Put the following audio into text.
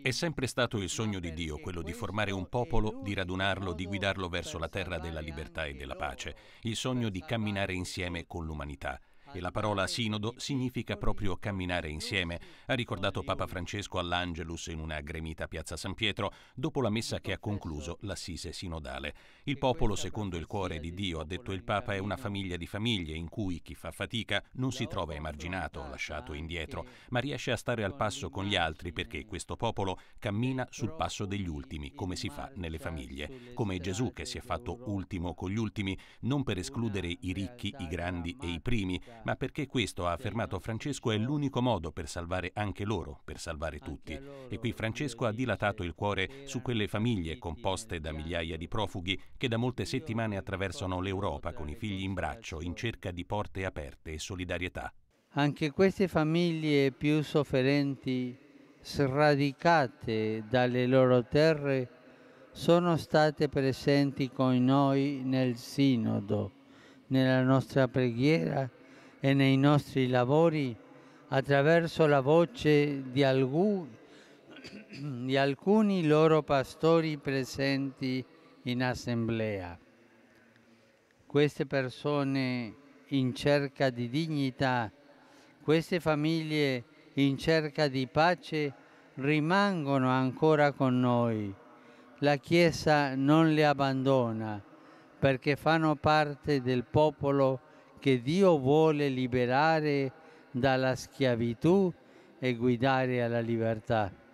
È sempre stato il sogno di Dio quello di formare un popolo, di radunarlo, di guidarlo verso la terra della libertà e della pace, il sogno di camminare insieme con l'umanità e la parola sinodo significa proprio camminare insieme, ha ricordato Papa Francesco all'Angelus in una gremita piazza San Pietro dopo la messa che ha concluso l'assise sinodale. Il popolo, secondo il cuore di Dio, ha detto il Papa, è una famiglia di famiglie in cui chi fa fatica non si trova emarginato, lasciato indietro, ma riesce a stare al passo con gli altri perché questo popolo cammina sul passo degli ultimi, come si fa nelle famiglie, come Gesù che si è fatto ultimo con gli ultimi, non per escludere i ricchi, i grandi e i primi, ma perché questo, ha affermato Francesco, è l'unico modo per salvare anche loro, per salvare tutti. E qui Francesco ha dilatato il cuore su quelle famiglie composte da migliaia di profughi che da molte settimane attraversano l'Europa con i figli in braccio in cerca di porte aperte e solidarietà. Anche queste famiglie più sofferenti, sradicate dalle loro terre, sono state presenti con noi nel sinodo, nella nostra preghiera e nei nostri lavori attraverso la voce di, alcun, di alcuni loro pastori presenti in assemblea. Queste persone in cerca di dignità, queste famiglie in cerca di pace rimangono ancora con noi. La Chiesa non le abbandona perché fanno parte del popolo che Dio vuole liberare dalla schiavitù e guidare alla libertà.